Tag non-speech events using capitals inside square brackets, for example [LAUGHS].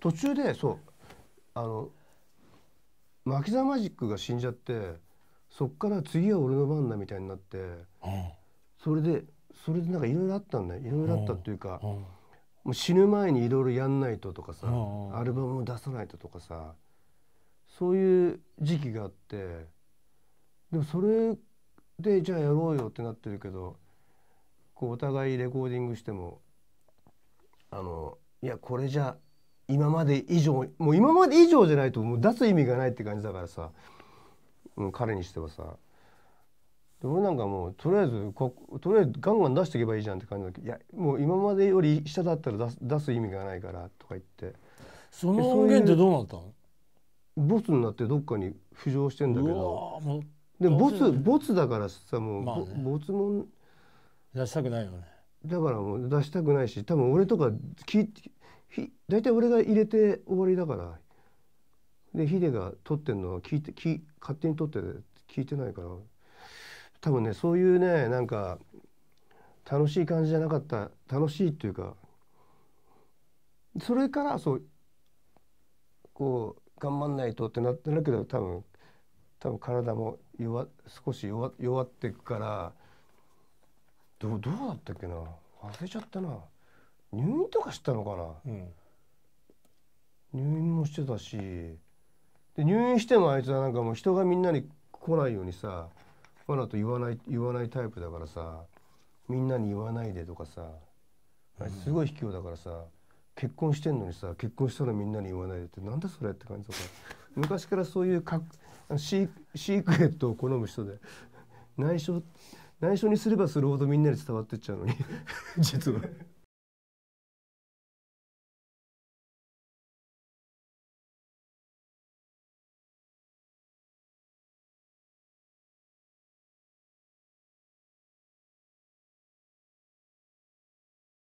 途中でそうあの牧沢マジックが死んじゃってそっから次は俺の番だみたいになって、それでそれでなんかいろいろあったんだよいろいろあったっていうか、もう死ぬ前にいろいろやんないととかさ、アルバムを出さないととかさそういう時期があってでもそれでじゃあやろうよってなってるけどこうお互いレコーディングしてもあのいやこれじゃ今まで以上もう今まで以上じゃないともう出す意味がないって感じだからさ、うん、彼にしてはさで俺なんかもうとりあえずこことりあえずガンガン出していけばいいじゃんって感じだけどいやもう今までより下だったら出す出す意味がないからとか言ってその音源ってどうなったのボスになってどっかに浮上してんだけどでボスボツだからさもう、まあね、ボツも出したくないよねだからもう出したくないし多分俺とか聞ひ大体俺が入れて終わりだからでヒデが撮ってんのは聞いてき勝手に撮って聞いてないから多分ねそういうねなんか楽しい感じじゃなかった楽しいっていうかそれからそうこう頑張んないとってなってるけど多分多分体も弱少し弱弱っていくからどどうだったっけな忘れちゃったな。入院とかしたのかな、うん、入院もしてたしで入院してもあいつはなんかもう人がみんなに来ないようにさわざと言わない言わないタイプだからさみんなに言わないでとかさあいつすごい卑怯だからさ、うん、結婚してんのにさ結婚したらみんなに言わないでってなんだそれって感じとか昔からそういうかシークレットを好む人で内緒内緒にすればするほどみんなに伝わってっちゃうのに [LAUGHS] 実は